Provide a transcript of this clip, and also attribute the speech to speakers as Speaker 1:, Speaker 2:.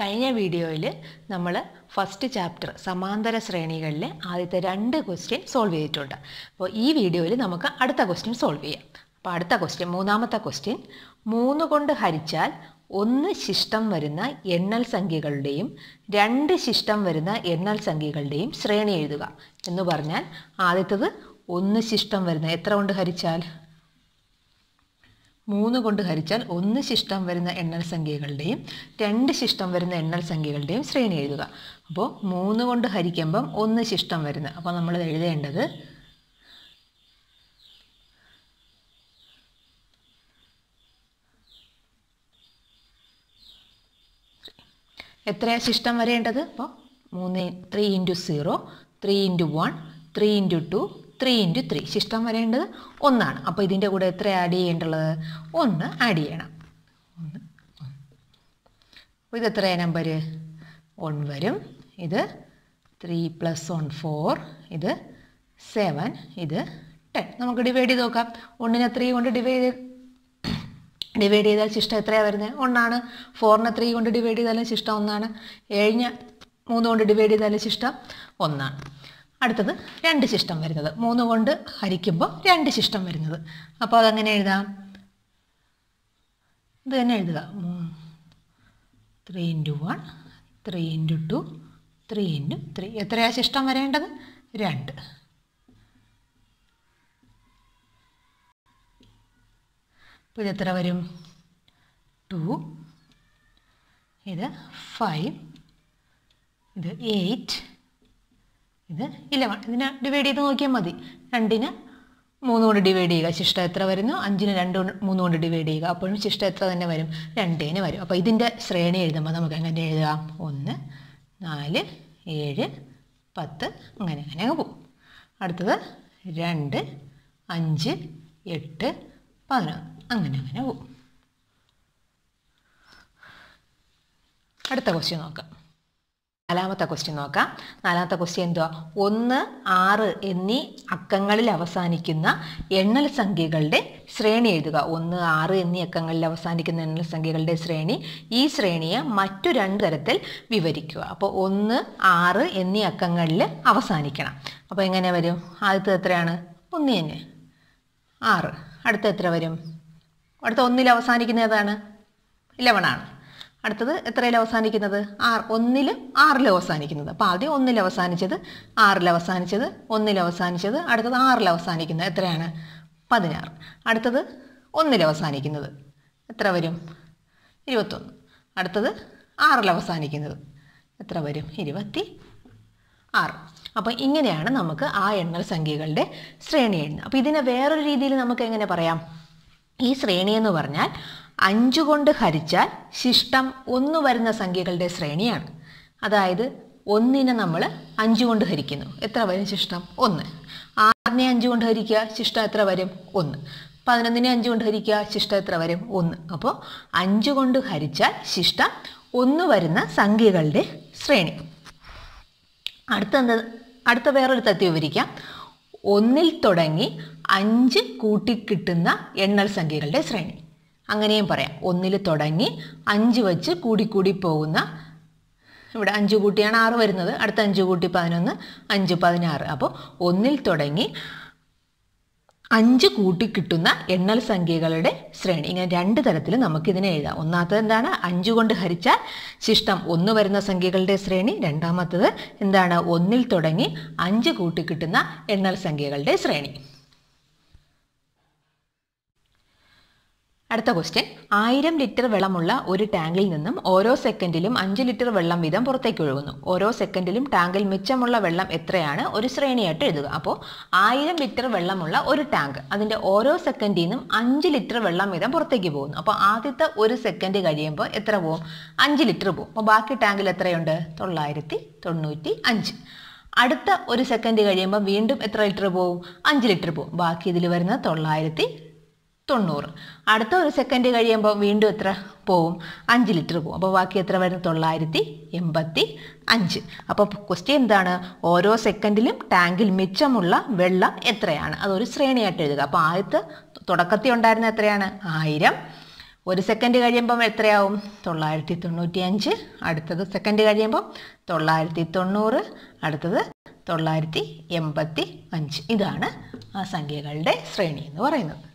Speaker 1: കഴിഞ്ഞ വീഡിയോയിൽ നമ്മൾ ഫസ്റ്റ് ചാപ്റ്റർ സമാന്തര ശ്രേണികളിലെ ആദ്യത്തെ രണ്ട് ക്വസ്റ്റ്യൻ സോൾവ് ചെയ്തിട്ടുണ്ട് അപ്പോൾ ഈ വീഡിയോയിൽ നമുക്ക് അടുത്ത ക്വസ്റ്റ്യൻ സോൾവ് ചെയ്യാം അപ്പോൾ അടുത്ത ക്വസ്റ്റ്യൻ മൂന്നാമത്തെ ക്വസ്റ്റ്യൻ മൂന്ന് കൊണ്ട് ഹരിച്ചാൽ ഒന്ന് ശിഷ്ടം വരുന്ന എണ്ണൽ സംഖ്യകളുടെയും രണ്ട് ശിഷ്ടം വരുന്ന എണ്ണൽ സംഖ്യകളുടെയും ശ്രേണി എഴുതുക എന്ന് പറഞ്ഞാൽ ആദ്യത്തത് ഒന്ന് ശിഷ്ടം വരുന്ന എത്ര കൊണ്ട് ഹരിച്ചാൽ മൂന്ന് കൊണ്ട് ഹരിച്ചാൽ ഒന്ന് ശിഷ്ടം വരുന്ന എണ്ണൽ സംഖ്യകളുടെയും രണ്ട് ശിഷ്ടം വരുന്ന എണ്ണൽ സംഖ്യകളുടെയും ശ്രേണി എഴുതുക അപ്പോൾ മൂന്ന് കൊണ്ട് ഹരിക്കുമ്പം ഒന്ന് ശിഷ്ടം വരുന്ന അപ്പോൾ നമ്മൾ എഴുതേണ്ടത് എത്രയാണ് ശിഷ്ടം വരേണ്ടത് അപ്പോൾ മൂന്ന് three into zero three into one three into two three into three ശിഷ്ടം വരേണ്ടത് ഒന്നാണ് അപ്പോൾ ഇതിൻ്റെ കൂടെ എത്ര ആഡ് ചെയ്യേണ്ടത് ഒന്ന് ആഡ് ചെയ്യണം ഒന്ന് അപ്പോൾ ഇത് എത്ര നമ്പർ വൺ വരും ഇത് ത്രീ പ്ലസ് വൺ ഫോർ ഇത് സെവൻ ഇത് ടെൻ നമുക്ക് ഡിവൈഡ് ചെയ്ത് നോക്കാം ഒന്നിനെ ത്രീ കൊണ്ട് ഡിവൈഡ് ഡിവൈഡ് ചെയ്താൽ ശിഷ്ടം എത്രയാണ് വരുന്നത് ഒന്നാണ് ഫോറിനെ ത്രീ കൊണ്ട് ഡിവൈഡ് ചെയ്താലും ശിഷ്ടം ഒന്നാണ് ഏഴിന് മൂന്ന് കൊണ്ട് ഡിവൈഡ് ചെയ്താലും ശിഷ്ടം ഒന്നാണ് അടുത്തത് രണ്ട് ശിഷ്ടം വരുന്നത് മൂന്ന് കൊണ്ട് ഹരിക്കുമ്പോൾ രണ്ട് ശിഷ്ടം വരുന്നത് അപ്പോൾ അതെങ്ങനെ എഴുതാം ഇത് തന്നെ എഴുതുക three into one three into two three into three എത്രയാ ശിഷ്ടം വരേണ്ടത് രണ്ട് അപ്പോൾ ഇതെത്ര വരും ടു ഇത് ഫൈവ് ഇത് എയ്റ്റ് ഇത് ഇലവൺ ഇതിനെ ഡിവൈഡ് ചെയ്ത് നോക്കിയാൽ മതി രണ്ടിന് മൂന്ന് കൊണ്ട് ഡിവൈഡ് ചെയ്യുക ശിഷ്ടം എത്ര വരുന്നു അഞ്ചിന് രണ്ട് മൂന്ന് കൊണ്ട് ഡിവൈഡ് ചെയ്യുക അപ്പോഴും ശിഷ്ടം എത്ര തന്നെ വരും രണ്ടേന് വരും അപ്പോൾ ഇതിൻ്റെ ശ്രേണി എഴുതുമ്പോൾ നമുക്ക് എങ്ങനെ എഴുതാം ഒന്ന് നാല് ഏഴ് പത്ത് അങ്ങനെ അങ്ങനെ അങ്ങ് പോകും അടുത്തത് രണ്ട് അഞ്ച് എട്ട് പതിനൊന്ന് അങ്ങനെ അങ്ങനെ പോകും അടുത്ത ക്വസ്റ്റ്യൻ നോക്കാം നാലാമത്തെ ക്വസ്റ്റ്യൻ നോക്കാം നാലാമത്തെ ക്വസ്റ്റ്യൻ എന്തുവാ ഒന്ന് ആറ് എന്നീ അക്കങ്ങളിൽ അവസാനിക്കുന്ന എണ്ണൽ സംഖ്യകളുടെ ശ്രേണി എഴുതുക ഒന്ന് ആറ് എന്നീ അക്കങ്ങളിൽ അവസാനിക്കുന്ന എണ്ണൽ സംഖ്യകളുടെ ശ്രേണി ഈ ശ്രേണിയെ മറ്റു രണ്ട് തരത്തിൽ വിവരിക്കുക അപ്പോൾ ഒന്ന് ആറ് എന്നീ അക്കങ്ങളിൽ അവസാനിക്കണം അപ്പോൾ എങ്ങനെ വരും ആദ്യത്തെ എത്രയാണ് ഒന്ന് തന്നെ ആറ് അടുത്ത എത്ര വരും അടുത്ത ഒന്നിൽ അവസാനിക്കുന്ന ഏതാണ് ഇലവൺ ആണ് അടുത്തത് എത്രയിൽ അവസാനിക്കുന്നത് ആർ ഒന്നിൽ ആറിൽ അവസാനിക്കുന്നത് അപ്പോൾ ആദ്യം ഒന്നിൽ അവസാനിച്ചത് ആറിൽ അവസാനിച്ചത് ഒന്നിൽ അവസാനിച്ചത് അടുത്തത് ആറിൽ അവസാനിക്കുന്നത് എത്രയാണ് പതിനാറ് അടുത്തത് ഒന്നിൽ അവസാനിക്കുന്നത് എത്ര വരും ഇരുപത്തൊന്ന് അടുത്തത് ആറിൽ അവസാനിക്കുന്നത് എത്ര വരും ഇരുപത്തി ആറ് അപ്പോൾ ഇങ്ങനെയാണ് നമുക്ക് ആ എണ്ണൽ സംഖ്യകളുടെ ശ്രേണി എണ്ണ അപ്പോൾ ഇതിനെ വേറൊരു രീതിയിൽ നമുക്ക് എങ്ങനെ പറയാം ഈ ശ്രേണി എന്ന് പറഞ്ഞാൽ അഞ്ച് കൊണ്ട് ഹരിച്ചാൽ ശിഷ്ടം ഒന്ന് വരുന്ന സംഖ്യകളുടെ ശ്രേണിയാണ് അതായത് ഒന്നിനെ നമ്മൾ അഞ്ച് കൊണ്ട് ഹരിക്കുന്നു എത്ര വരും ശിഷ്ടം ഒന്ന് ആറിനെ അഞ്ച് കൊണ്ട് ഹരിക്കുക ശിഷ്ടം എത്ര വരും ഒന്ന് പതിനൊന്നിനെ അഞ്ച് കൊണ്ട് ഹരിക്കുക ശിഷ്ടം എത്ര വരും ഒന്ന് അപ്പോൾ അഞ്ച് കൊണ്ട് ഹരിച്ചാൽ ശിഷ്ടം ഒന്ന് വരുന്ന സംഖ്യകളുടെ ശ്രേണി അടുത്ത അടുത്ത വേറൊരു തത്വം വിവരിക്കാം ഒന്നിൽ തുടങ്ങി അഞ്ച് കൂട്ടിക്കിട്ടുന്ന എണ്ണൽ സംഖ്യകളുടെ ശ്രേണി അങ്ങനെയും പറയാം ഒന്നിൽ തുടങ്ങി അഞ്ച് വച്ച് കൂടിക്കൂടി പോകുന്ന ഇവിടെ അഞ്ച് കൂട്ടിയാണ് ആറ് വരുന്നത് അടുത്ത അഞ്ച് കൂട്ടി പതിനൊന്ന് അഞ്ച് പതിനാറ് അപ്പോൾ ഒന്നിൽ തുടങ്ങി അഞ്ച് കൂട്ടി കിട്ടുന്ന എണ്ണൽ സംഖ്യകളുടെ ശ്രേണി ഇങ്ങനെ രണ്ട് തരത്തിൽ നമുക്കിതിനെ എഴുതാം ഒന്നാമത്തത് എന്താണ് അഞ്ച് കൊണ്ട് ഹരിച്ചാൽ ശിഷ്ടം ഒന്ന് വരുന്ന സംഖ്യകളുടെ ശ്രേണി രണ്ടാമത്തത് എന്താണ് ഒന്നിൽ തുടങ്ങി അഞ്ച് കൂട്ടി കിട്ടുന്ന എണ്ണൽ സംഖ്യകളുടെ ശ്രേണി അടുത്ത ക്വസ്റ്റ്യൻ ആയിരം ലിറ്റർ വെള്ളമുള്ള ഒരു ടാങ്കിൽ നിന്നും ഓരോ സെക്കൻഡിലും അഞ്ച് ലിറ്റർ വെള്ളം വീതം പുറത്തേക്ക് ഒഴുകുന്നു ഓരോ സെക്കൻഡിലും ടാങ്കിൽ മിച്ചമുള്ള വെള്ളം എത്രയാണ് ഒരു ശ്രേണിയായിട്ട് എഴുതുക അപ്പോൾ ആയിരം ലിറ്റർ വെള്ളമുള്ള ഒരു ടാങ്ക് അതിൻ്റെ ഓരോ സെക്കൻഡിൽ നിന്നും അഞ്ച് ലിറ്റർ വെള്ളം വീതം പുറത്തേക്ക് പോകുന്നു അപ്പോൾ ആദ്യത്തെ ഒരു സെക്കൻഡ് കഴിയുമ്പോൾ എത്ര പോവും അഞ്ച് ലിറ്റർ പോകും അപ്പോൾ ബാക്കി ടാങ്കിൽ എത്രയുണ്ട് തൊള്ളായിരത്തി തൊണ്ണൂറ്റി അഞ്ച് അടുത്ത ഒരു സെക്കൻഡ് കഴിയുമ്പോൾ വീണ്ടും എത്ര ലിറ്റർ പോവും അഞ്ച് ലിറ്റർ പോവും ബാക്കി ഇതിൽ വരുന്ന തൊള്ളായിരത്തി തൊണ്ണൂറ് അടുത്ത ഒരു സെക്കൻഡ് കഴിയുമ്പോൾ വീണ്ടും എത്ര പോവും അഞ്ച് ലിറ്റർ പോവും അപ്പോൾ ബാക്കി എത്ര വരും തൊള്ളായിരത്തി എൺപത്തി അഞ്ച് അപ്പോൾ ക്വസ്റ്റ്യൻ എന്താണ് ഓരോ സെക്കൻഡിലും ടാങ്കിൽ മിച്ചമുള്ള വെള്ളം എത്രയാണ് അതൊരു ശ്രേണിയായിട്ട് എഴുതുക അപ്പോൾ ആദ്യത്തെ തുടക്കത്തിൽ ഉണ്ടായിരുന്ന എത്രയാണ് ആയിരം ഒരു സെക്കൻഡ് കഴിയുമ്പം എത്രയാവും തൊള്ളായിരത്തി തൊണ്ണൂറ്റി അഞ്ച് അടുത്തത് സെക്കൻഡ് കഴിയുമ്പം തൊള്ളായിരത്തി തൊണ്ണൂറ് അടുത്തത് തൊള്ളായിരത്തി എൺപത്തി അഞ്ച് ഇതാണ് ആ സംഖ്യകളുടെ ശ്രേണി എന്ന് പറയുന്നത്